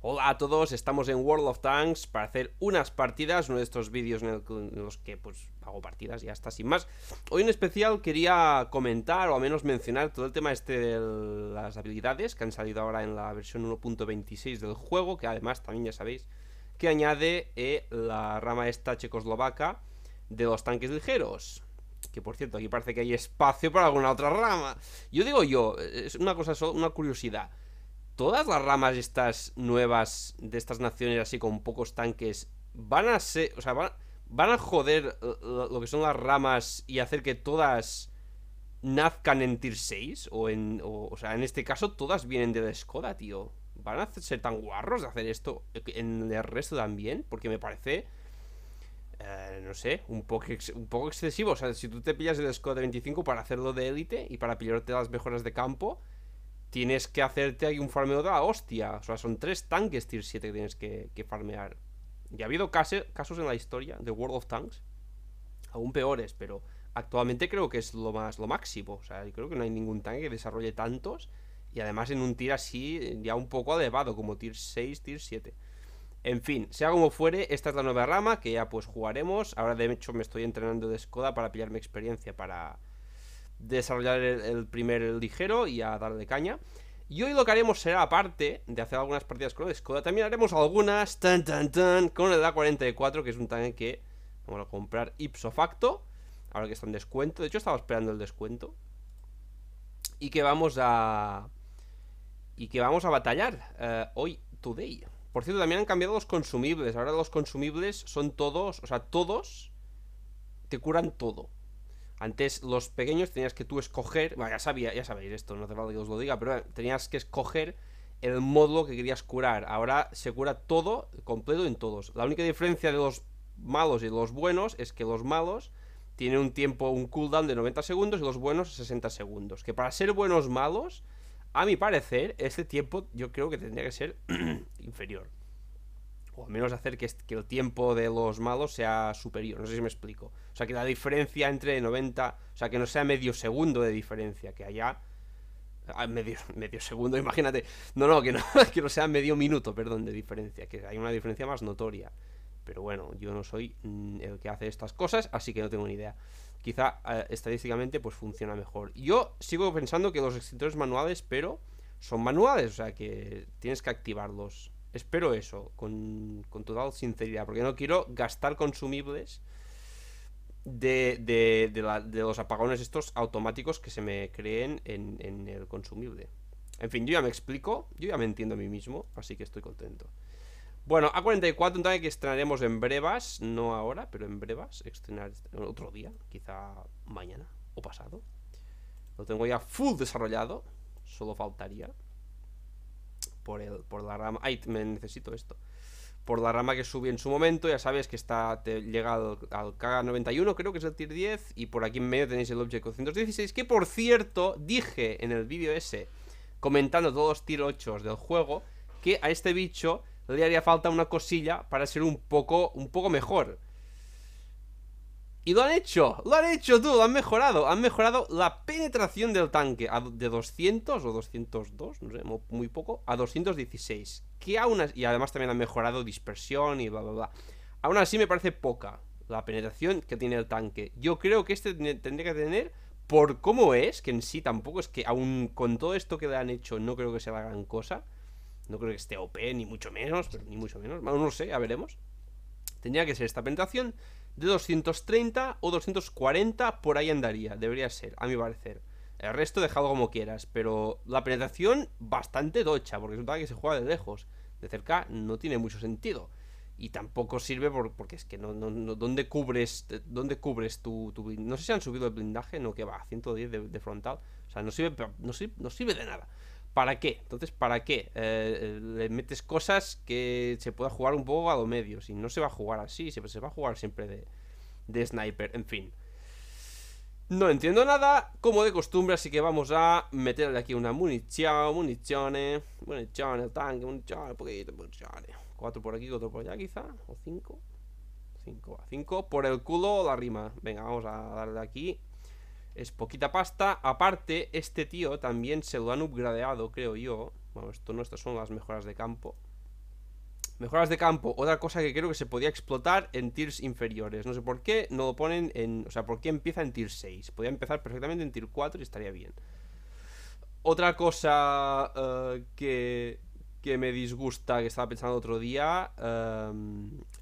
Hola a todos, estamos en World of Tanks para hacer unas partidas, uno de estos vídeos en, los que pues hago partidas y ya está, sin más. Hoy en especial quería comentar o al menos mencionar todo el tema este de las habilidades que han salido ahora en la versión 1.26 del juego, que además también ya sabéis que añade eh, la rama esta checoslovaca de los tanques ligeros. Que por cierto, aquí parece que hay espacio para alguna otra rama. Yo digo yo, es una cosa, una curiosidad todas las ramas estas nuevas de estas naciones así con pocos tanques van a ser, o sea, van, van a joder lo que son las ramas y hacer que todas nazcan en tier 6 o en o, sea, en este caso todas vienen de la Skoda, tío. ¿Van a ser tan guarros de hacer esto en el resto también? Porque me parece eh, no sé, un poco, un poco excesivo. O sea, si tú te pillas el Skoda 25 para hacerlo de élite y para pillarte las mejoras de campo, tienes que hacerte aquí un farmeo de la hostia. O sea, son tres tanques tier 7 que tienes que, farmear. Ya ha habido casos, casos en la historia de World of Tanks, aún peores, pero actualmente creo que es lo más lo máximo. O sea, creo que no hay ningún tanque que desarrolle tantos. Y además en un tier así, eh, ya un poco elevado, como tier 6, tier 7. En fin, sea como fuere, esta es la nueva rama que ya pues jugaremos. Ahora de hecho me estoy entrenando de Skoda para pillarme experiencia para, desarrollar el, primer ligero y a darle caña. Y hoy lo que haremos será, aparte de hacer algunas partidas con el también haremos algunas tan tan tan con el A44, que es un tanque que vamos a comprar ipso facto, ahora que está en descuento. De hecho, estaba esperando el descuento. Y que vamos a. Y que vamos a batallar eh, hoy, today. Por cierto, también han cambiado los consumibles. Ahora los consumibles son todos, o sea, todos te curan todo. Antes los pequeños tenías que tú escoger, bueno, ya sabía, ya sabéis esto, no hace falta que os lo diga, pero tenías que escoger el módulo que querías curar. Ahora se cura todo, completo en todos. La única diferencia de los malos y los buenos es que los malos tienen un tiempo, un cooldown de 90 segundos y los buenos 60 segundos. Que para ser buenos malos, a mi parecer, este tiempo yo creo que tendría que ser inferior o al menos hacer que, el tiempo de los malos sea superior. No sé si me explico. O sea, que la diferencia entre 90, o sea, que no sea medio segundo de diferencia, que haya ah, medio, medio segundo, imagínate. No, no que, no, que sea medio minuto, perdón, de diferencia, que hay una diferencia más notoria. Pero bueno, yo no soy mm, el que hace estas cosas, así que no tengo ni idea. Quizá eh, estadísticamente pues funciona mejor. Yo sigo pensando que los extintores manuales, pero son manuales, o sea que tienes que activarlos espero eso, con, con total sinceridad, porque no quiero gastar consumibles de, de, de, los apagones estos automáticos que se me creen en, en, el consumible. En fin, yo ya me explico, yo ya me entiendo a mí mismo, así que estoy contento. Bueno, A44, un que estrenaremos en brevas, no ahora, pero en brevas, estrenar este, otro día, quizá mañana o pasado. Lo tengo ya full desarrollado, solo faltaría por, el, por la rama. Ay, necesito esto. Por la rama que subí en su momento, ya sabes que está llega al, K91, creo que es el tier 10. Y por aquí en medio tenéis el Object 116 Que por cierto, dije en el vídeo ese, comentando todos los tier 8 del juego, que a este bicho le haría falta una cosilla para ser un poco, un poco mejor. Y lo han hecho, lo han hecho, tú, lo han mejorado. Han mejorado la penetración del tanque de 200 o 202, no sé, muy poco, a 216. Que aún y además también han mejorado dispersión y bla, bla, bla. Aún así me parece poca la penetración que tiene el tanque. Yo creo que este tendría que tener, por cómo es, que en sí tampoco es que aún con todo esto que le han hecho, no creo que sea la gran cosa. No creo que esté OP, ni mucho menos, pero ni mucho menos. Bueno, no sé, ya veremos. Tendría que ser esta penetración de 230 o 240 por ahí andaría, debería ser, a mi parecer. El resto dejado como quieras, pero la penetración bastante docha, porque resulta que se juega de lejos. De cerca no tiene mucho sentido. Y tampoco sirve porque es que no, no, no ¿dónde cubres, dónde cubres tu, tu, No sé si han subido el blindaje, no, que va, 110 de, frontal. O sea, no sirve, no no sirve de nada. ¿para qué? Entonces, ¿para qué? Eh, le metes cosas que se pueda jugar un poco a lo medio. Si no se va a jugar así, se, se va a jugar siempre de, sniper, en fin. No entiendo nada, como de costumbre, así que vamos a meterle aquí una munición, municiones, municiones, tanque, municiones, poquito, municiones. Cuatro por aquí, cuatro por allá quizá, o cinco. Cinco, a cinco, por el culo la rima. Venga, vamos a darle aquí. Es poquita pasta. Aparte, este tío también se lo han upgradeado, creo yo. Bueno, esto no, estas son las mejoras de campo. Mejoras de campo, otra cosa que creo que se podía explotar en tiers inferiores. No sé por qué no lo ponen en... O sea, ¿por qué empieza en tier 6? podía empezar perfectamente en tier 4 y estaría bien. Otra cosa eh, que, que, me disgusta, que estaba pensando otro día, eh,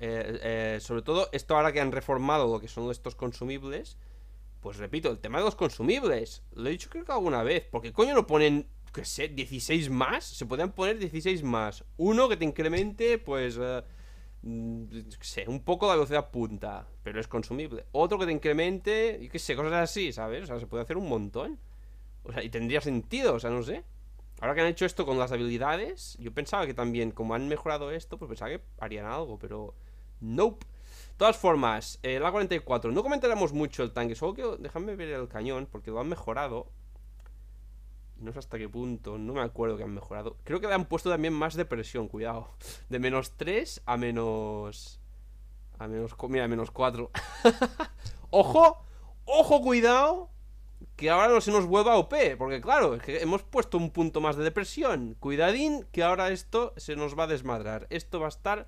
eh, sobre todo esto ahora que han reformado lo que son estos consumibles, pues repito, el tema de los consumibles. Lo he dicho creo que alguna vez. Porque coño no ponen, qué sé, 16 más. Se podrían poner 16 más. Uno que te incremente, pues... Eh, mm, sé, un poco la velocidad punta, pero es consumible. Otro que te incremente, y qué sé, cosas así, ¿sabes? O sea, se puede hacer un montón. O sea, y tendría sentido, o sea, no sé. Ahora que han hecho esto con las habilidades, yo pensaba que también, como han mejorado esto, pues pensaba que harían algo, pero. Nope todas formas, el eh, A44, no comentaremos mucho el tanque, solo que déjame ver el cañón, porque lo han mejorado. No sé hasta qué punto, no me acuerdo que han mejorado. Creo que le han puesto también más de presión, cuidado. De menos 3 a menos... A menos... Mira, menos 4. ¡Ojo! ¡Ojo, cuidado! Que ahora no se nos vuelva OP, porque claro, es que hemos puesto un punto más de depresión. Cuidadín, que ahora esto se nos va a desmadrar. Esto va a estar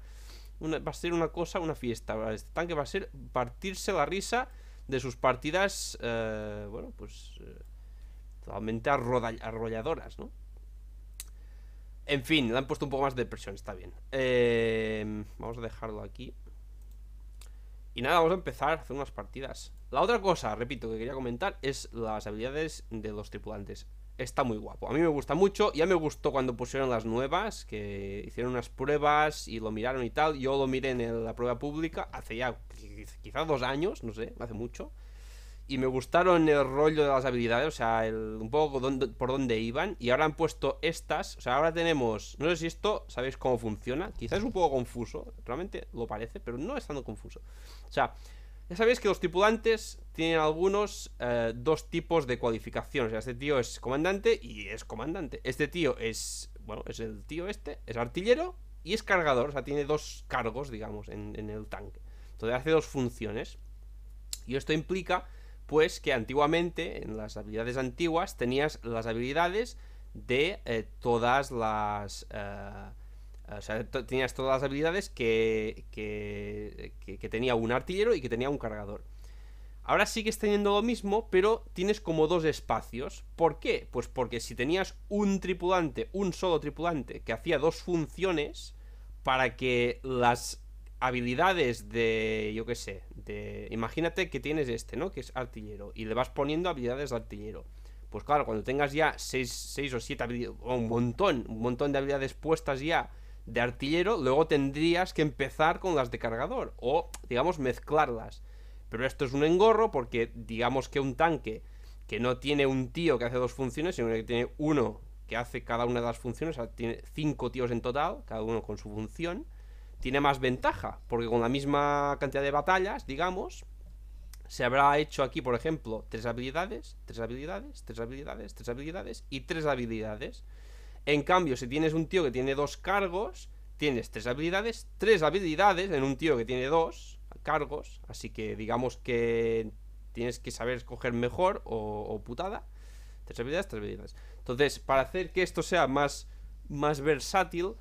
va a ser una cosa, una fiesta. Este tanque va a ser partirse la risa de sus partidas, eh, bueno, pues eh, totalmente arrolladoras, ¿no? En fin, le han puesto un poco más de presión, está bien. Em, vamos a dejarlo aquí. Y nada, vamos a empezar a hacer unas partidas. La otra cosa, repito, que quería comentar es las habilidades de los tripulantes está muy guapo. A mí me gusta mucho. Ya me gustó cuando pusieron las nuevas, que hicieron unas pruebas y lo miraron y tal. Yo lo miré en la prueba pública hace ya quizás dos años, no sé, hace mucho. Y me gustaron el rollo de las habilidades, o sea, el, un poco por dónde iban. Y ahora han puesto estas, o sea, ahora tenemos, no sé si esto sabéis cómo funciona. Quizás es un poco confuso, realmente lo parece, pero no estando confuso. O sea, ya sabéis que los tripulantes tienen algunos eh, dos tipos de cualificaciones. O sea, este tío es comandante y es comandante. Este tío es, bueno, es el tío este, es artillero y es cargador. O sea, tiene dos cargos, digamos, en, el tanque. Entonces hace dos funciones. Y esto implica, pues, que antiguamente, en las habilidades antiguas, tenías las habilidades de eh, todas las... Eh, o sea, tenías todas las habilidades que, que, tenía un artillero y que tenía un cargador. Ahora sigues teniendo lo mismo, pero tienes como dos espacios. ¿Por qué? Pues porque si tenías un tripulante, un solo tripulante, que hacía dos funciones para que las habilidades de, yo qué sé, de... Imagínate que tienes este, ¿no? Que es artillero, y le vas poniendo habilidades de artillero. Pues claro, cuando tengas ya 6 o 7 habilidades, un montón, un montón de habilidades puestas ya de artillero, luego tendrías que empezar con las de cargador o, digamos, mezclarlas. Pero esto es un engorro porque, digamos que un tanque que no tiene un tío que hace dos funciones, sino que tiene uno que hace cada una de las funciones, o sea, tiene cinco tíos en total, cada uno con su función, tiene más ventaja, porque con la misma cantidad de batallas, digamos, se habrá hecho aquí, por ejemplo, tres habilidades, tres habilidades, tres habilidades, tres habilidades y tres habilidades. En cambio, si tienes un tío que tiene dos cargos, tienes tres habilidades, tres habilidades en un tío que tiene dos cargos, así que digamos que tienes que saber escoger mejor o, putada. Tres habilidades, tres habilidades. Entonces, para hacer que esto sea más, más versátil,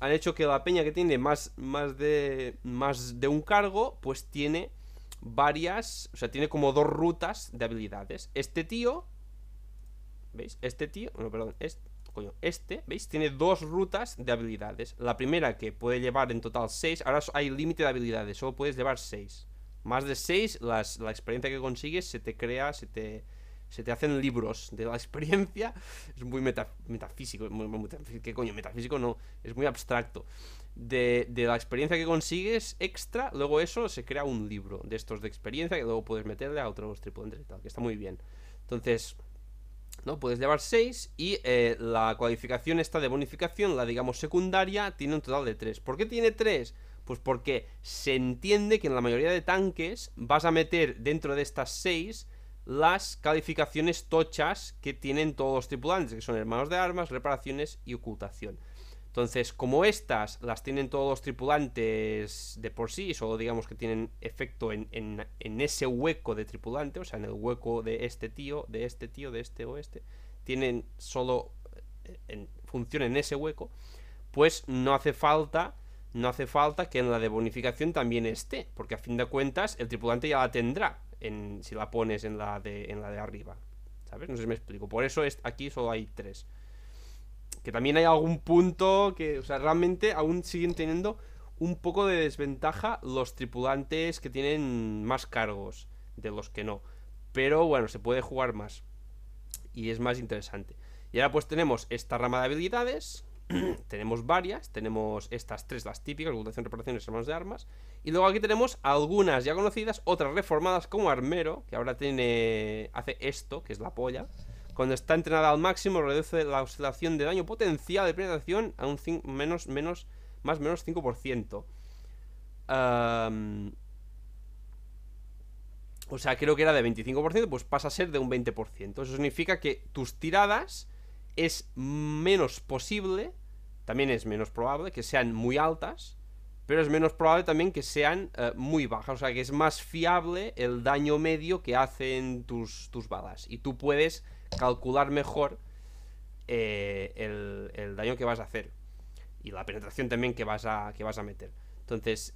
han hecho que la peña que tiene más, más, de, más de un cargo, pues tiene varias, o sea, tiene como dos rutas de habilidades. Este tío, ¿veis? Este tío, no, perdón, este, coño, este, ¿veis? Tiene dos rutas de habilidades. La primera que puede llevar en total 6, ahora hay límite de habilidades, solo puedes llevar 6. Más de 6, la experiencia que consigues se te crea, se te, se te hacen libros de la experiencia. Es muy meta, metafísico, muy, ¿qué coño? Metafísico no, es muy abstracto. De, de, la experiencia que consigues extra, luego eso se crea un libro de estos de experiencia que luego puedes meterle a otros tripulantes y tal, que está muy bien. Entonces, ¿no? Puedes llevar 6 y eh, la cualificación esta de bonificación, la digamos secundaria, tiene un total de 3. ¿Por qué tiene 3? Pues porque se entiende que en la mayoría de tanques vas a meter dentro de estas 6 las calificaciones tochas que tienen todos los tripulantes, que son hermanos de armas, reparaciones y ocultación. Entonces, como estas las tienen todos los tripulantes de por sí, solo digamos que tienen efecto en, en, ese hueco de tripulante, o sea, en el hueco de este tío, de este tío, de este o este, tienen solo eh, en, función en ese hueco, pues no hace falta, no hace falta que en la de bonificación también esté, porque a fin de cuentas el tripulante ya la tendrá en, si la pones en la de, en la de arriba. ¿Sabes? No sé si me explico. Por eso es, aquí solo hay tres que también hay algún punto que, o sea, realmente aún siguen teniendo un poco de desventaja los tripulantes que tienen más cargos de los que no. Pero bueno, se puede jugar más. Y es más interesante. Y ahora pues tenemos esta rama de habilidades. tenemos varias. Tenemos estas tres, las típicas, mutación, reparaciones, y hermanos de armas. Y luego aquí tenemos algunas ya conocidas, otras reformadas como armero, que ahora tiene hace esto, que es la polla. Cuando está entrenada al máximo, reduce la oscilación de daño potencial de penetración a un menos, menos, más menos 5%. o sea, creo que era de 25%, pues pasa a ser de un 20%. Eso significa que tus tiradas es menos posible, también es menos probable que sean muy altas, pero es menos probable también que sean eh, muy bajas. O sea, que es más fiable el daño medio que hacen tus, tus balas. Y tú puedes calcular mejor eh, el, daño que vas a hacer y la penetración también que vas a, que vas a meter. Entonces,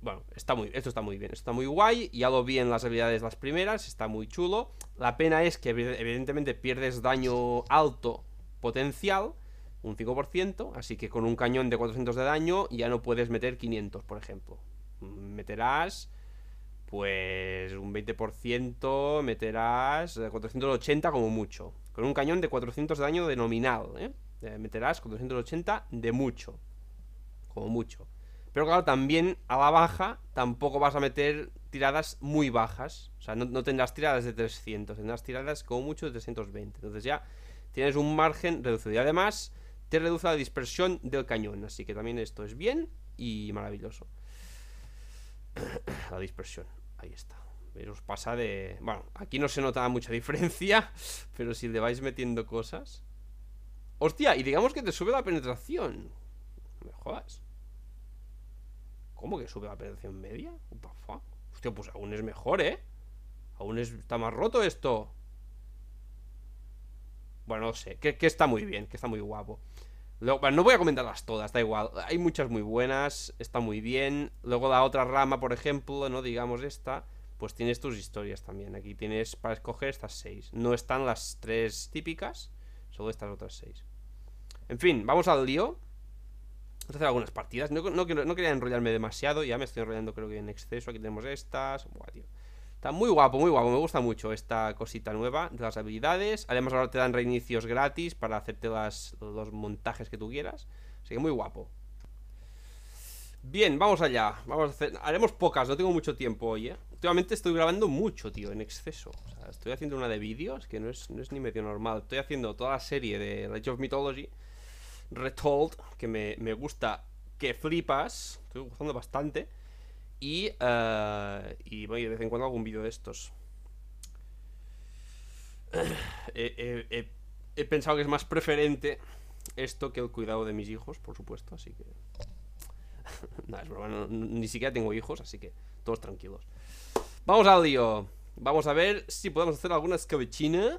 bueno, está muy, esto está muy bien, está muy guay, ya lo vi en las habilidades las primeras, está muy chulo. La pena es que evidentemente pierdes daño alto potencial, un 5%, así que con un cañón de 400 de daño ya no puedes meter 500, por ejemplo. Meterás pues un 20% meterás 480 eh, como mucho. Con un cañón de 400 de daño denominado, ¿eh? Eh, Meterás 480 de mucho. Como mucho. Pero claro, también a la baja tampoco vas a meter tiradas muy bajas. O sea, no, no tendrás tiradas de 300, tendrás tiradas como mucho de 320. Entonces ya tienes un margen reducido. Y además te reduce la dispersión del cañón. Así que también esto es bien y maravilloso. la dispersión. Ahí está. os pasa de... Bueno, aquí no se notaba mucha diferencia, pero si le vais metiendo cosas... Hostia, y digamos que te sube la penetración. No me jodas. ¿Cómo que sube la penetración media? un Hostia, pues aún es mejor, ¿eh? Aún está más roto esto. Bueno, no sé, que está muy bien, que está muy guapo no voy a comentarlas todas, da igual. Hay muchas muy buenas, está muy bien. Luego la otra rama, por ejemplo, no digamos esta, pues tienes tus historias también. Aquí tienes para escoger estas seis. No están las tres típicas, solo estas otras seis. En fin, vamos al lío. Vamos a hacer algunas partidas. No, no quería enrollarme demasiado, ya me estoy enrollando creo que en exceso. Aquí tenemos estas. Buah, tío. Está muy guapo, muy guapo. Me gusta mucho esta cosita nueva de las habilidades. Además, ahora te dan reinicios gratis para hacerte las, los montajes que tú quieras. Así que muy guapo. Bien, vamos allá. Vamos a hacer... Haremos pocas, no tengo mucho tiempo hoy, ¿eh? Últimamente estoy grabando mucho, tío, en exceso. estoy haciendo una de vídeos, que no es, ni medio normal. Estoy haciendo toda la serie de Rage of Mythology, Retold, que me, me gusta que flipas. Estoy gustando bastante. Y, uh, y de vez en cuando algún vídeo de estos. Eh, eh, he, pensado que es más preferente esto que el cuidado de mis hijos, por supuesto, así que... es broma, ni siquiera tengo hijos, así que todos tranquilos. Vamos al lío. Vamos a ver si podemos hacer alguna escabechina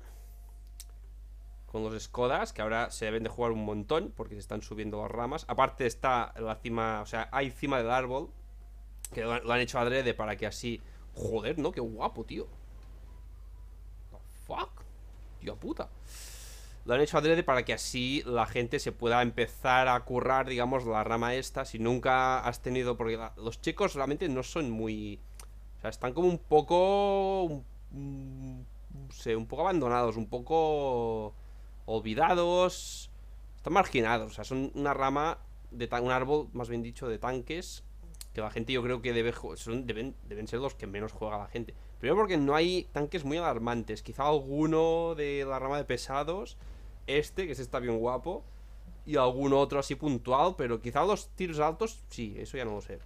con los escodas que ahora se deben de jugar un montón porque se están subiendo las ramas. Aparte está la cima, o sea, hay cima del árbol que lo, han hecho adrede para que así. Joder, ¿no? Qué guapo, tío. fuck? Tío puta. Lo han hecho adrede para que así la gente se pueda empezar a currar, digamos, la rama esta. Si nunca has tenido. Porque los chicos realmente no son muy. O sea, están como un poco. no sé, un poco abandonados, un poco. olvidados. Están marginados. O sea, son una rama. De un árbol, más bien dicho, de tanques que la gente yo creo que debe deben, ser los que menos juega la gente. Primero porque no hay tanques muy alarmantes. Quizá alguno de la rama de pesados, este, que se está bien guapo, y algún otro así puntual, pero quizá los tiros altos, sí, eso ya no lo sé.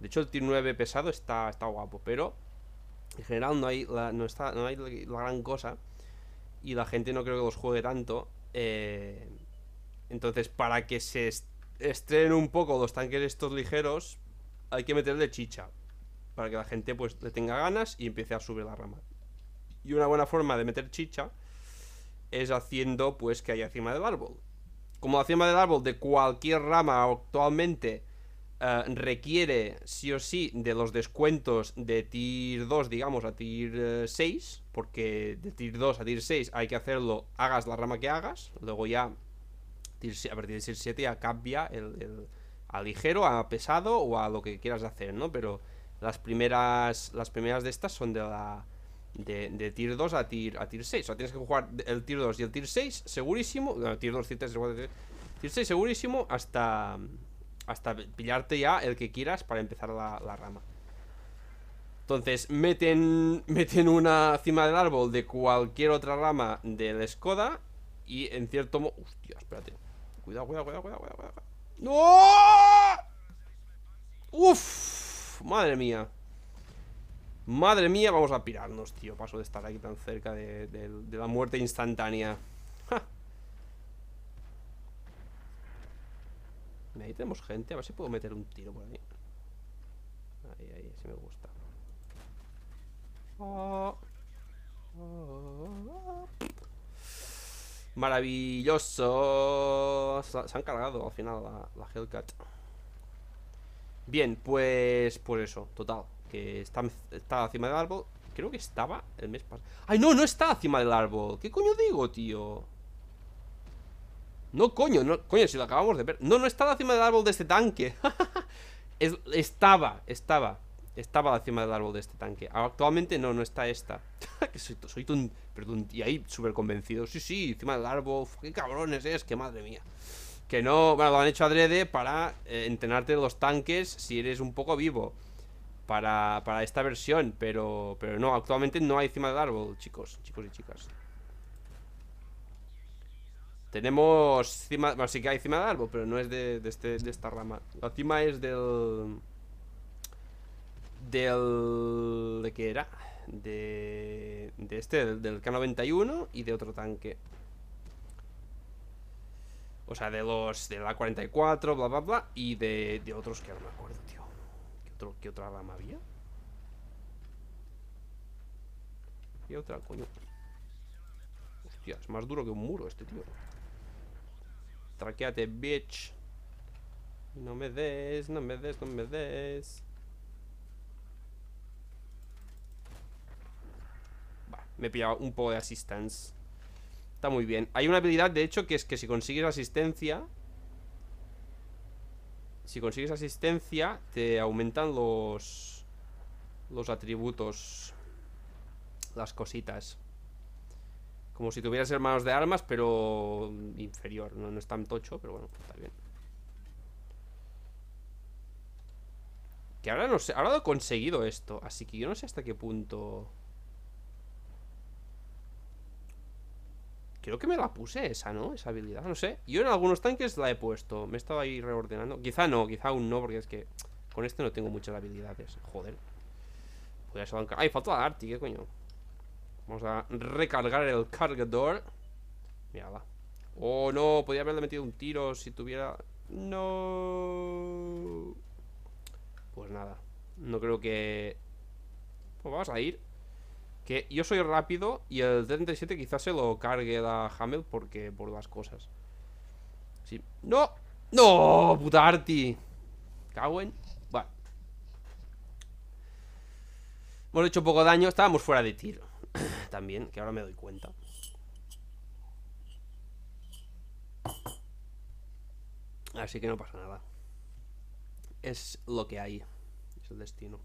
De hecho, el tier 9 pesado está, está guapo, pero en general no hay, la, no, está, no hay la gran cosa. Y la gente no creo que los juegue tanto. Eh, entonces, para que se estrenen un poco los tanques estos ligeros, hay que meterle chicha para que la gente pues le tenga ganas y empiece a subir la rama. Y una buena forma de meter chicha es haciendo pues que haya cima del árbol. Como la cima del árbol de cualquier rama actualmente eh, requiere sí o sí de los descuentos de tier 2, digamos, a tier 6, eh, porque de tier 2 a tier 6 hay que hacerlo, hagas la rama que hagas, luego ya, a partir de tier 7 ya cambia el a ligero, a pesado o a lo que quieras hacer, ¿no? Pero las primeras las primeras de estas son de la de, tier 2 a tier, a tier 6. O sea, tienes que jugar el tier 2 y el tier 6 segurísimo, tier 2, tier 3, 4, tier 6, segurísimo hasta hasta pillarte ya el que quieras para empezar la, rama. Entonces meten, meten una cima del árbol de cualquier otra rama del Skoda y en cierto modo... Hostia, espérate. cuidado, cuidado, cuidado, cuidado. cuidado. ¡No! ¡Uf! Madre mía. Madre mía, vamos a pirarnos, tío. Paso de estar aquí tan cerca de, la muerte instantánea. Ahí tenemos gente. A ver si puedo meter un tiro por ahí. Ahí, ahí, así me gusta. Oh. oh. Maravilloso. Se han cargado al final la, Hellcat. Bien, pues. Por pues eso, total. Que está, está encima del árbol. Creo que estaba el mes pasado. ¡Ay, no! No está encima del árbol. ¿Qué coño digo, tío? No, coño, no, coño, si lo acabamos de ver. No, no estaba encima del árbol de este tanque. estaba, estaba. Estaba la cima del árbol de este tanque. Actualmente no, no está esta. que soy, soy un. Perdón, y ahí súper convencido. Sí, sí, encima del árbol. Qué cabrones es, ¡Qué madre mía. Que no. Bueno, lo han hecho adrede para eh, entrenarte los tanques si eres un poco vivo. Para, esta versión, pero, pero no, actualmente no hay encima del árbol, chicos, chicos y chicas. Tenemos cima, bueno, sí que hay cima del árbol, pero no es de, de este, esta rama. La cima es del del... ¿De qué era? De, de este, del, K91 y de otro tanque. O sea, de los de la 44, bla, bla, bla. Y de, otros que ahora no me acuerdo, tío. ¿Qué, otro, ¿Qué, otra rama había? ¿Qué otra, coño? Hostia, es más duro que un muro este, tío. Traqueate, bitch. No me des, no me des, no me des. me pillaba un poco de assistance. Está muy bien. Hay una habilidad, de hecho, que es que si consigues asistencia... Si consigues asistencia, te aumentan los... Los atributos. Las cositas. Como si tuvieras hermanos de armas, pero inferior. No, no es tan tocho, pero bueno, está bien. Que ahora no sé, ahora lo he conseguido esto Así que yo no sé hasta qué punto Creo que me la puse esa, ¿no? Esa habilidad, no sé Yo en algunos tanques la he puesto Me he estado ahí reordenando Quizá no, quizá aún no Porque es que con este no tengo muchas habilidades Joder Podría ser ¡Ay, falta la ¿Qué coño? Vamos a recargar el cargador Mira, va Oh, no Podría haberle metido un tiro Si tuviera... No... Pues nada No creo que... Pues vamos a ir que yo soy rápido y el 37 quizás se lo cargue la Hamel porque por las cosas. Sí. ¡No! ¡No! ¡Puta Arti! va Hemos hecho poco daño. Estábamos fuera de tiro. También, que ahora me doy cuenta. Así que no pasa nada. Es lo que hay. Es el destino.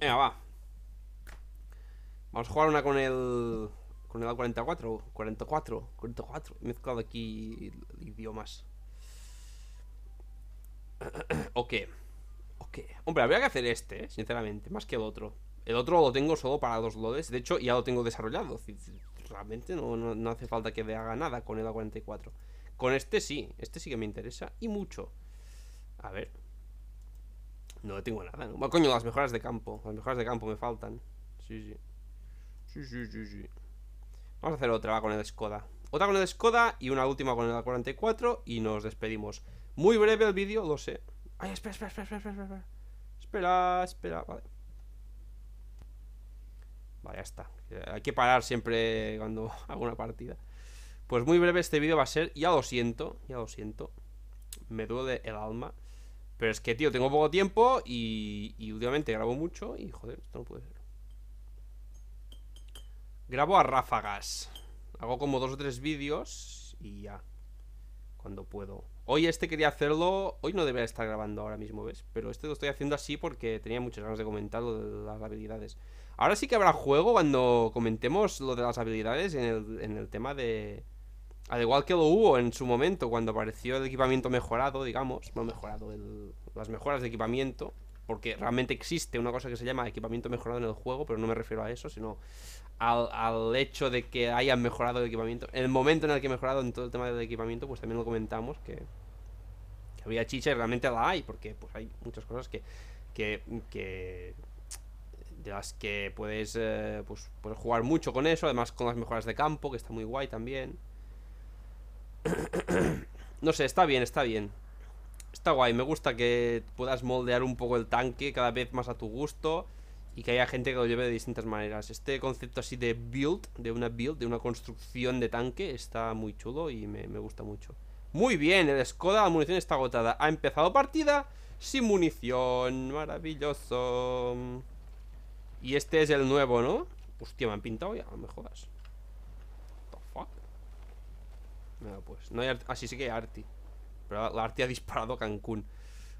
Venga, va. Vamos a jugar una con el... Con el A44. 44. 44. He mezclado aquí idiomas. ok. Ok. Hombre, habría que hacer este, ¿eh? sinceramente. Más que el otro. El otro lo tengo solo para dos lodes. De hecho, ya lo tengo desarrollado. Realmente no, no hace falta que haga nada con el A44. Con este sí. Este sí que me interesa. Y mucho. A ver. No tengo nada, coño, las mejoras de campo. Las mejoras de campo me faltan. Sí, sí. Sí, sí, sí, sí. Vamos a hacer otra con el Skoda. Otra con el Skoda y una última con el 44 y nos despedimos. Muy breve el vídeo, lo sé. Ay, espera, espera, espera, espera, espera. Espera, espera, vale. Vale, ya está. Hay que parar siempre cuando hago una partida. Pues muy breve este vídeo va a ser, ya lo siento, ya lo siento. Me duele el alma. Pero es que, tío, tengo poco tiempo y, y últimamente grabo mucho y, joder, esto no puede ser. Grabo a ráfagas. Hago como dos o tres vídeos y ya. Cuando puedo. Hoy este quería hacerlo. Hoy no debería estar grabando ahora mismo, ¿ves? Pero este lo estoy haciendo así porque tenía muchas ganas de comentar lo de las habilidades. Ahora sí que habrá juego cuando comentemos lo de las habilidades en el, en el tema de, al igual que lo hubo en su momento, cuando apareció el equipamiento mejorado, digamos, no mejorado, el, las mejoras de equipamiento, porque realmente existe una cosa que se llama equipamiento mejorado en el juego, pero no me refiero a eso, sino al, al hecho de que hayan mejorado el equipamiento. En el momento en el que mejorado en todo el tema del equipamiento, pues también lo comentamos, que, había chicha y realmente la hay, porque pues hay muchas cosas que... que, de las que puedes, eh, pues, puedes jugar mucho con eso, además con las mejoras de campo, que está muy guay también. no sé, está bien, está bien. Está guay, me gusta que puedas moldear un poco el tanque cada vez más a tu gusto y que haya gente que lo lleve de distintas maneras. Este concepto así de build, de una build, de una construcción de tanque, está muy chulo y me, me gusta mucho. Muy bien, el Skoda, la munición está agotada. Ha empezado partida sin munición. Maravilloso. Y este es el nuevo, ¿no? Hostia, me han pintado ya, no me jodas. pues. No hay Así ah, sí que hay Arti. Pero la Arti ha disparado a Cancún.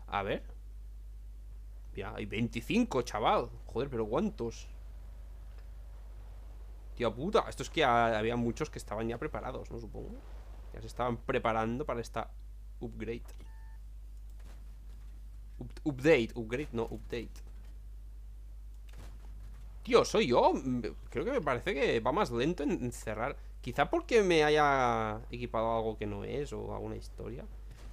A ver. Ya, hay 25, chaval. Joder, pero ¿cuántos? Tío puta. Esto es que había muchos que estaban ya preparados, ¿no? Supongo. Ya se estaban preparando para esta upgrade. update, upgrade, no, update. Tío, soy yo. Mm, creo que me parece que va más lento en cerrar. Quizá porque me haya equipado algo que no es o alguna historia.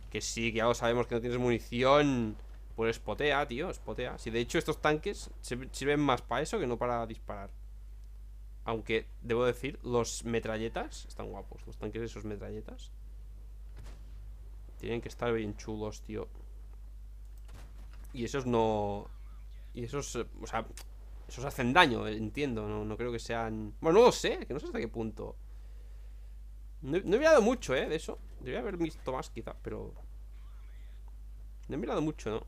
Que sí, que ya lo sabemos que no tienes munición. Pues espotea, tío, spotea. Si sí, de hecho estos tanques sirven más para eso que no para disparar. Aunque, debo decir, los metralletas están guapos. Los tanques de esos metralletas. Tienen que estar bien chulos, tío. Y esos no... Y esos, o sea, esos hacen daño, entiendo. No, no creo que sean... Bueno, no lo sé, que no sé hasta qué punto. No, he mirado mucho, ¿eh? De eso Debería haber visto más quizás, pero... No he mirado mucho, ¿no?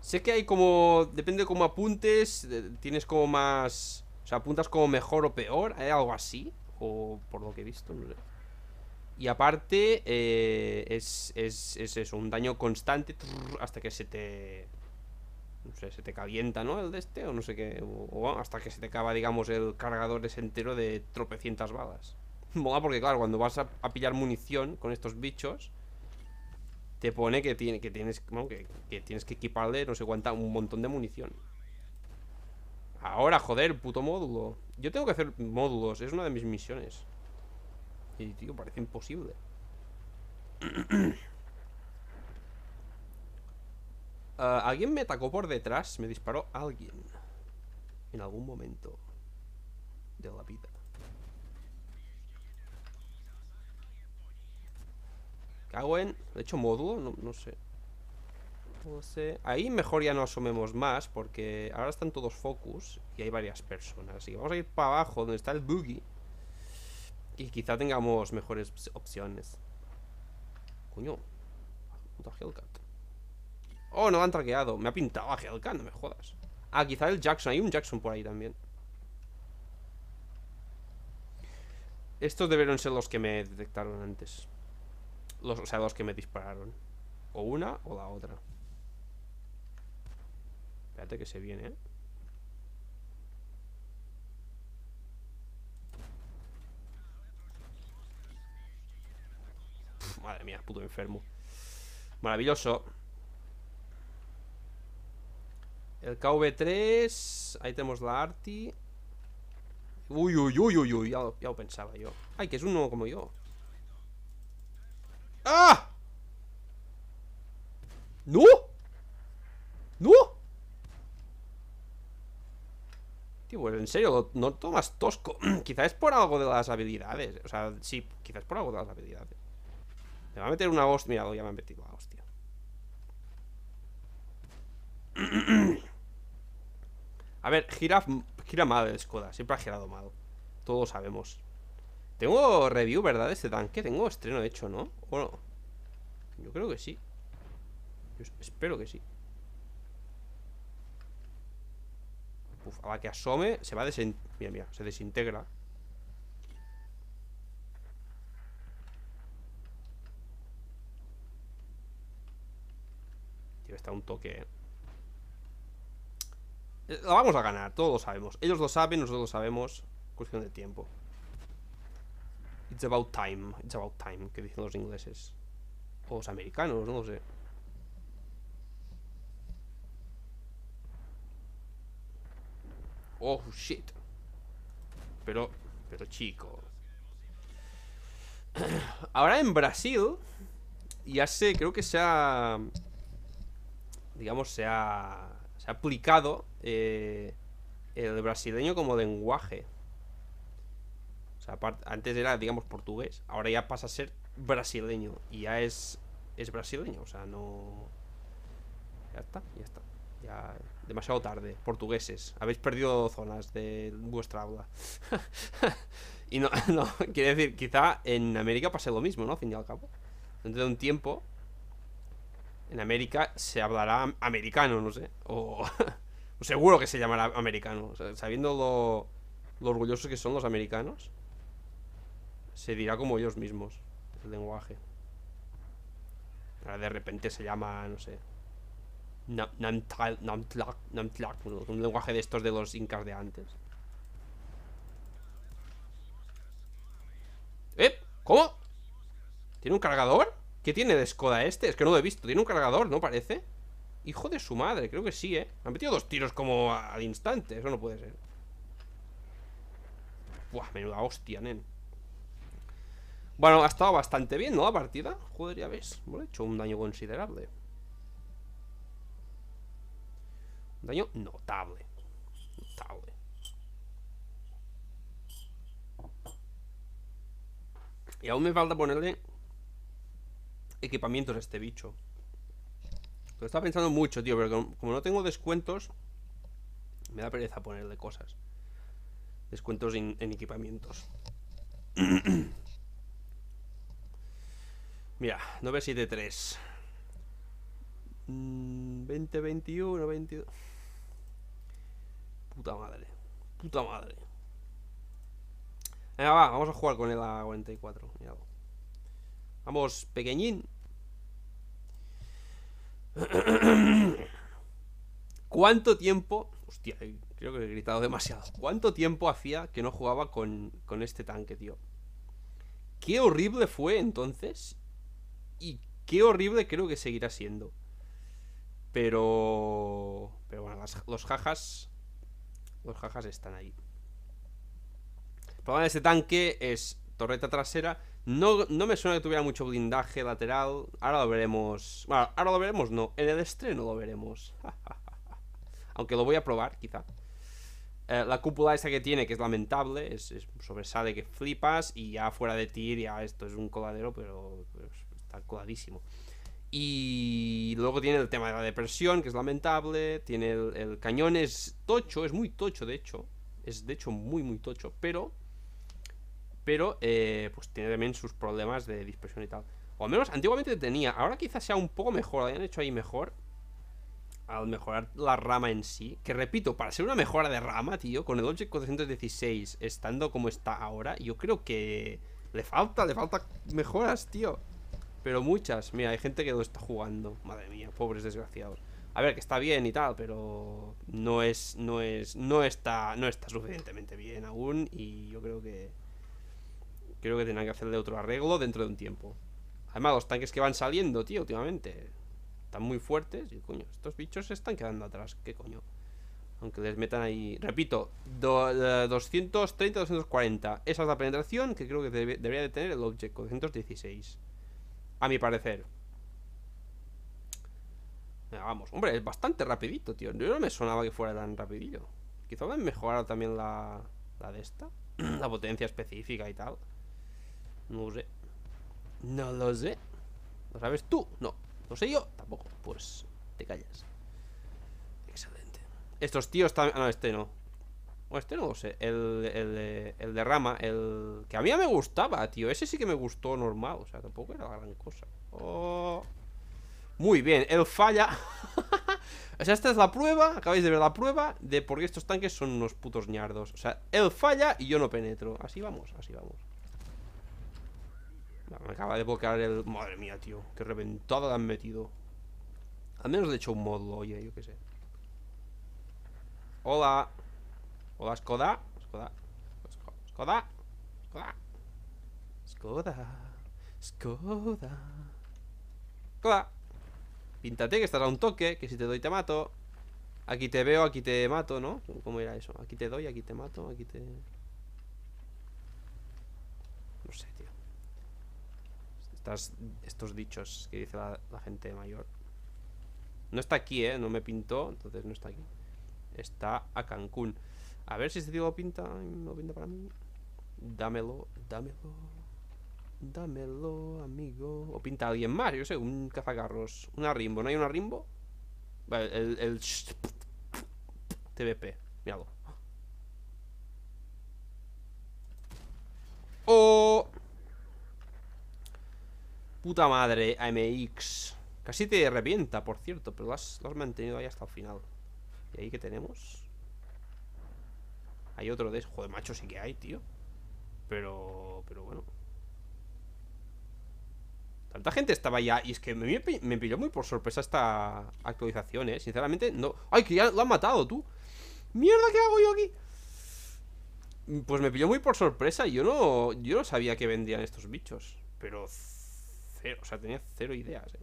Sé que hay como... Depende de cómo apuntes Tienes como más... O sea, apuntas como mejor o peor ¿Hay algo así? O por lo que he visto, no sé y aparte eh, es, es, es, eso, un daño constante hasta que se te... No sé, se te calienta, ¿no? El de este o no sé qué. O, hasta que se te acaba, digamos, el cargador es entero de tropecientas balas. Mola porque, claro, cuando vas a, pillar munición con estos bichos, te pone que, tiene, que, tienes, que, tienes que equiparle, no sé cuánta, un montón de munición. Ahora, joder, puto módulo. Yo tengo que hacer módulos, es una de mis misiones. Y, tío, parece imposible. Ah, alguien me atacó por detrás, me disparó alguien. En algún momento de la vida. De hecho, módulo, no, sé no sé. Ahí mejor ya no asomemos más Porque ahora están todos focus Y hay varias personas Así que vamos a ir para abajo donde está el buggy Y quizá tengamos mejores opciones Coño Hellcat Oh, no lo han traqueado Me ha pintado a Hellcat, no me jodas Ah, quizá el Jackson Hay un Jackson por ahí también Estos debieron ser los que me detectaron antes o sea, los que me dispararon. O una o la otra. Espérate que se viene, ¿eh? madre mía, puto enfermo. Maravilloso. El KV3. Ahí tenemos la Arti. Uy, uy, uy, uy, uy. ya lo pensaba yo. Ay, que es uno como yo. ¡Ah! ¡No! ¡No! Tío, pues, en serio, no tomas tosco. quizás es por algo de las habilidades. O sea, sí, quizás por algo de las habilidades. Me va a meter una hostia. Mira, ya me han metido La hostia. a ver, gira, gira mal el Skoda. Siempre ha girado mal. Todos sabemos. Tengo review, ¿verdad? De este tanque. Tengo estreno de hecho, ¿no? Bueno Yo creo que sí. espero que sí. Uf, a que asome, se va a Mira, se desintegra. Tío, está un toque. ¿eh? Eh, lo vamos a ganar, todos lo sabemos. Ellos lo saben, nosotros lo sabemos. Cuestión de tiempo. It's about time, it's about time, que dicen los ingleses. O los americanos, no lo sé. Oh, shit. Pero, pero chico. Ahora en Brasil, ya sé, creo que se ha... Digamos, se ha, se ha aplicado eh, el brasileño como lenguaje sea, antes era, digamos, portugués, ahora ya pasa a ser brasileño. Y ya es, es brasileño, o sea, no... Ya está, ya está. Ya demasiado tarde, portugueses. Habéis perdido zonas de vuestra habla. y no, no, quiere decir, quizá en América pase lo mismo, ¿no? Al fin y al cabo. Dentro de un tiempo, en América se hablará americano, no sé. O, seguro que se llamará americano. sabiendo lo, lo orgullosos que son los americanos se dirá como ellos mismos, el lenguaje. Ahora de repente se llama, no sé, Namtlak, un lenguaje de estos de los incas de antes. ¿Eh? ¿Cómo? ¿Tiene un cargador? ¿Qué tiene de escoda este? Es que no lo he visto. ¿Tiene un cargador, no parece? Hijo de su madre, creo que sí, ¿eh? Me han metido dos tiros como al instante. Eso no puede ser. Buah, menuda hostia, nen. Bueno, ha estado bastante bien, ¿no? La partida. Joder, ya ves. he hecho un daño considerable. Un daño notable. Notable. Y aún me falta ponerle equipamientos a este bicho. Lo estaba pensando mucho, tío, pero como no tengo descuentos, me da pereza ponerle cosas. Descuentos en equipamientos. Mira, 973. 20, 21, 22. Puta madre. Puta madre. Venga, va, vamos a jugar con el A44. mira Vamos, pequeñín. ¿Cuánto tiempo... Hostia, eh, creo que he gritado demasiado. ¿Cuánto tiempo hacía que no jugaba con, con este tanque, tío? Qué horrible fue entonces y qué horrible creo que seguirá siendo. Pero. Pero bueno, los jajas. Los jajas están ahí. El problema de este tanque es torreta trasera. No, me suena que tuviera mucho blindaje lateral. Ahora lo veremos. Bueno, ahora lo veremos, no. En el estreno lo veremos. Aunque lo voy a probar, quizá. Eh, la cúpula esa que tiene, que es lamentable, es, sobresale que flipas y ya fuera de tir, ya ah, esto es un coladero, pero, pues, Está coladísimo Y luego tiene el tema de la depresión, que es lamentable. Tiene el, cañón, es tocho, es muy tocho, de hecho. Es de hecho muy, muy tocho. Pero. Pero, eh, pues tiene también sus problemas de dispersión y tal. O al menos antiguamente tenía. Ahora quizás sea un poco mejor, lo hayan hecho ahí mejor. Al mejorar la rama en sí. Que repito, para ser una mejora de rama, tío, con el Object 416 estando como está ahora, yo creo que. Le falta, le falta mejoras, tío. Pero muchas. Mira, hay gente que lo está jugando. Madre mía, pobres desgraciados. A ver, que está bien y tal, pero no es, no es, no está, no está suficientemente bien aún y yo creo que creo que tendrán que hacerle otro arreglo dentro de un tiempo. Además, los tanques que van saliendo, tío, últimamente están muy fuertes y coño, estos bichos se están quedando atrás, qué coño. Aunque les metan ahí, repito, 230, 240. Eh, Esa es la penetración que creo que debería de tener el Object con 216 a mi parecer. Ah, vamos, hombre, es bastante rapidito, tío. Yo no me sonaba que fuera tan rapidillo. Quizá me mejorado también la, la de esta. la potencia específica y tal. No lo sé. No lo sé. ¿Lo sabes tú? No. ¿Lo sé yo? Tampoco. Pues te callas. Excelente. Estos tíos también... Ah, no, este no. Pues este no lo sé. El, el, el de rama, el que a mí me gustaba, tío. Ese sí que me gustó normal. O sea, tampoco era la gran cosa. Oh. Muy bien, el falla. o sea, esta es la prueba. Acabáis de ver la prueba de por qué estos tanques son unos putos ñardos. O sea, él falla y yo no penetro. Así vamos, así vamos. Me acaba de bloquear el... Madre mía, tío Qué reventada le han metido Al menos le he hecho un módulo, oye, yo qué sé Hola o Skoda. Skoda. Skoda. Skoda. Skoda. Skoda. Skoda. Píntate que estás a un toque, que si te doy te mato. Aquí te veo, aquí te mato, ¿no? ¿Cómo era eso? Aquí te doy, aquí te mato, aquí te... No sé, tío. estos dichos que dice la, la gente mayor. No está aquí, ¿eh? No me pintó, entonces no está aquí. Está a Cancún. A ver si este tío pinta. No pinta para mí. Dámelo, dámelo. Dámelo, amigo. O pinta alguien más, yo sé, un cazacarros. Una Rimbo, ¿no hay una Rimbo? Vale, el, el. TBP, míralo. ¡Oh! Puta madre, AMX. Casi te revienta, por cierto, pero lo has, lo has mantenido ahí hasta el final. ¿Y ahí qué tenemos? Hay otro de Joder, macho, sí que hay, tío. Pero. Pero bueno. Tanta gente estaba ya. Y es que me, me pilló muy por sorpresa esta actualización, eh. Sinceramente, no. ¡Ay, que ya lo han matado, tú! ¡Mierda, qué hago yo aquí! Pues me pilló muy por sorpresa. Yo no. Yo no sabía que vendían estos bichos. Pero. Cero. O sea, tenía cero ideas, eh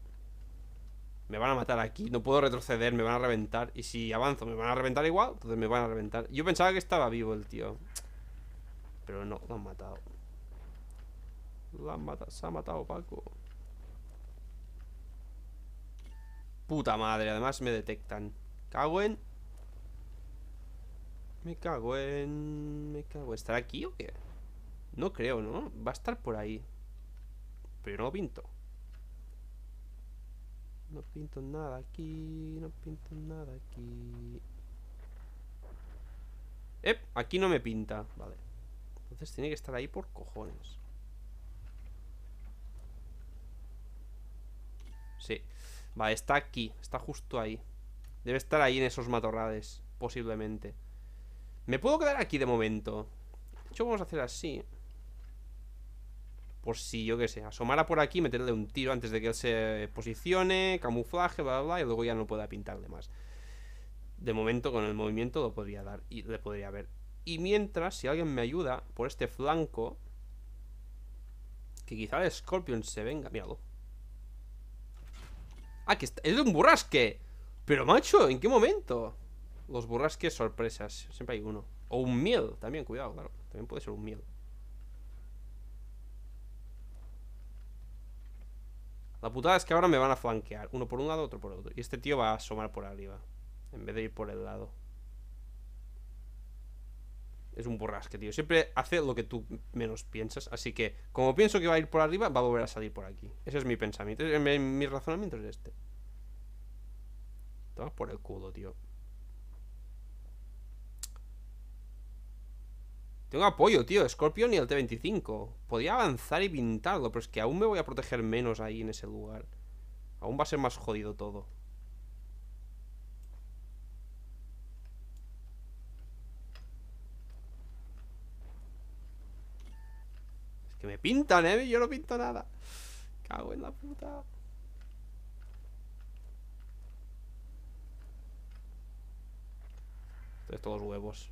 me van a matar aquí, no puedo retroceder, me van a reventar. Y si avanzo, me van a reventar igual, entonces me van a reventar. Yo pensaba que estaba vivo el tío. Pero no, lo han matado. Lo han matado, se ha matado Paco. Puta madre, además me detectan. Cago en... Me cago en... Me cago... ¿Estará aquí o qué? No creo, ¿no? Va a estar por ahí. Pero no lo pinto. No pinto nada aquí, no pinto nada aquí. Eh, Aquí no me pinta. Vale. Entonces tiene que estar ahí por cojones. Sí. Vale, está aquí. Está justo ahí. Debe estar ahí en esos matorrales. Posiblemente. Me puedo quedar aquí de momento. De hecho, vamos a hacer así por si, yo qué sé, asomara por aquí, meterle un tiro antes de que él se posicione, camuflaje, bla, bla, y luego ya no pueda pintarle más. De momento, con el movimiento lo podría dar y le podría ver. Y mientras, si alguien me ayuda por este flanco, que quizá el Scorpion se venga, míralo. Ah, que está, es un burrasque. Pero macho, ¿en qué momento? Los burrasques sorpresas, siempre hay uno. O un miel, también, cuidado, claro. También puede ser un miel. La putada es que ahora me van a flanquear. Uno por un lado, otro por otro. Y este tío va a asomar por arriba. En vez de ir por el lado. Es un borrasque, tío. Siempre hace lo que tú menos piensas. Así que, como pienso que va a ir por arriba, va a volver a salir por aquí. Ese es mi pensamiento. Mi, mi razonamiento es este. Toma por el culo, tío. Tengo apoyo, tío. Scorpion y el T25. Podía avanzar y pintarlo, pero es que aún me voy a proteger menos ahí en ese lugar. Aún va a ser más jodido todo. Es que me pintan, ¿eh? Yo no pinto nada. Cago en la puta. Esto es todos huevos.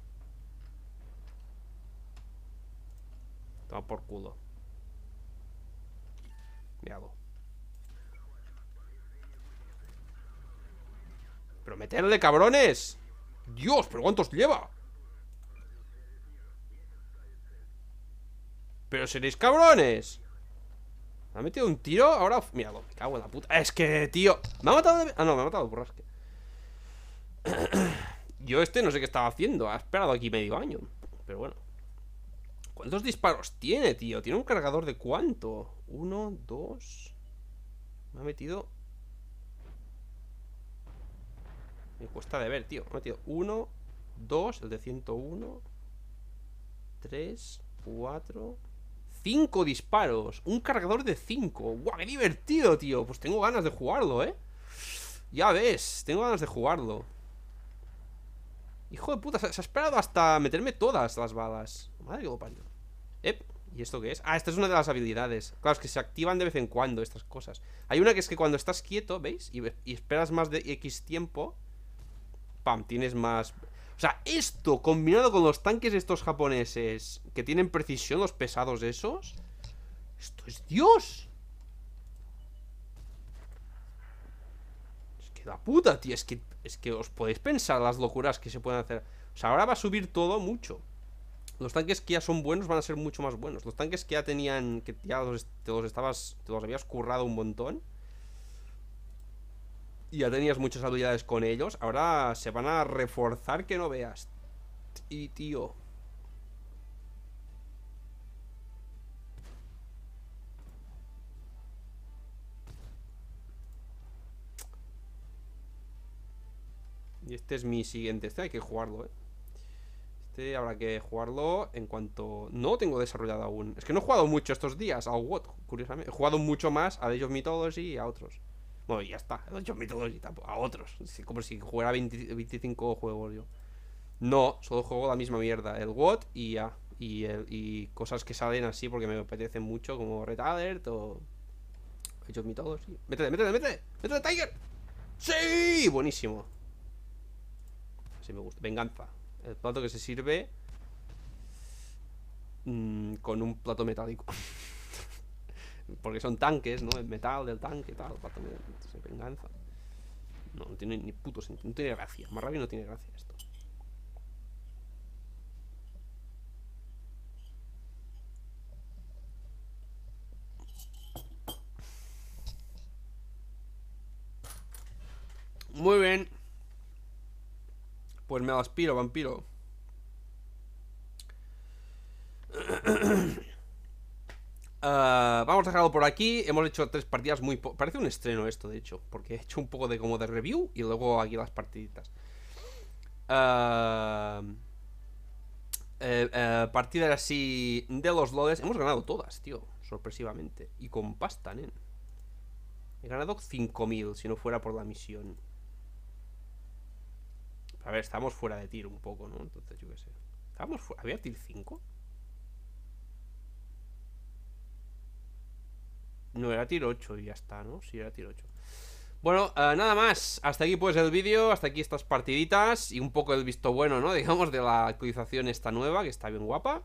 Toma por culo. Pero meterle, cabrones. Dios, pero ¿cuántos lleva? Pero seréis cabrones. ¿Me ha metido un tiro? Ahora, míralo, me cago en la puta Es que, tío, me ha matado Ah, no, me ha matado Yo este no sé qué estaba haciendo Ha esperado aquí medio año Pero bueno ¿Cuántos disparos tiene, tío? ¿Tiene un cargador de cuánto? Uno, dos... Me ha metido... Me cuesta de ver, tío. Me ha metido uno, dos, el de 101... Tres, cuatro... Cinco disparos. Un cargador de cinco. ¡Guau, qué divertido, tío! Pues tengo ganas de jugarlo, ¿eh? Ya ves, tengo ganas de jugarlo. Hijo de puta, se ha esperado hasta meterme todas las balas. Madre que lo ¿y esto qué es? Ah, esta es una de las habilidades Claro, es que se activan de vez en cuando estas cosas Hay una que es que cuando estás quieto, ¿veis? Y, esperas más de X tiempo Pam, tienes más... O sea, esto combinado con los tanques estos japoneses Que tienen precisión, los pesados esos Esto es Dios Es que da puta, tío Es que, es que os podéis pensar las locuras que se pueden hacer O sea, ahora va a subir todo mucho los tanques que ya son buenos van a ser mucho más buenos. Los tanques que ya tenían, que ya te los estabas, te los habías currado un montón. Y ya tenías muchas habilidades con ellos. Ahora se van a reforzar que no veas. Y tío. Y este es mi siguiente. Este hay que jugarlo, eh. Este, habrá que jugarlo en cuanto... No tengo desarrollado aún. Es que no he jugado mucho estos días a WOT, curiosamente. He jugado mucho más a Age of Mythology y a otros. Bueno, y ya está. A Age of A otros. como si jugara 25 juegos yo. No, solo juego la misma mierda. El WOT y ya. Y, cosas que salen así porque me apetecen mucho, como Red Alert o... Age of Mythology. ¡Métete, métete, métete! ¡Métete, Tiger! ¡Sí! Buenísimo. Así me gusta. Venganza. El plato que se sirve mm, con un plato metálico. Porque son tanques, ¿no? El metal del tanque, tal, plato de venganza. No, no tiene ni puto sentido, no tiene gracia. maravilla no tiene gracia esto. Muy bien. Pues me aspiro, vampiro. Ah, vamos a dejarlo por aquí. Hemos hecho tres partidas muy... Parece un estreno esto, de hecho. Porque he hecho un poco de como de review y luego aquí las partiditas. Ah, eh, eh, partida partidas así de los lodes. Hemos ganado todas, tío. Sorpresivamente. Y con pasta, nen. He ganado 5.000 si no fuera por la misión. A ver, estamos fuera de tiro un poco, ¿no? Entonces, yo qué sé. ¿Había tir 5? No, era tir 8 y ya está, ¿no? Sí, era tiro 8. Bueno, eh, nada más. Hasta aquí pues el vídeo, hasta aquí estas partiditas y un poco el visto bueno, ¿no? Digamos, de la actualización esta nueva, que está bien guapa.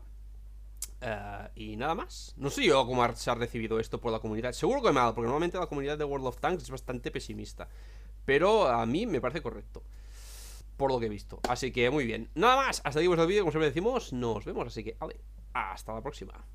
Eh, y nada más. No sé yo cómo se ha recibido esto por la comunidad. Seguro que mal, porque normalmente la comunidad de World of Tanks es bastante pesimista. Pero a mí me parece correcto por lo que he visto. Así que muy bien. Nada más, hasta aquí vuestro vídeo, como siempre decimos, nos vemos. Así que, vale, hasta la próxima.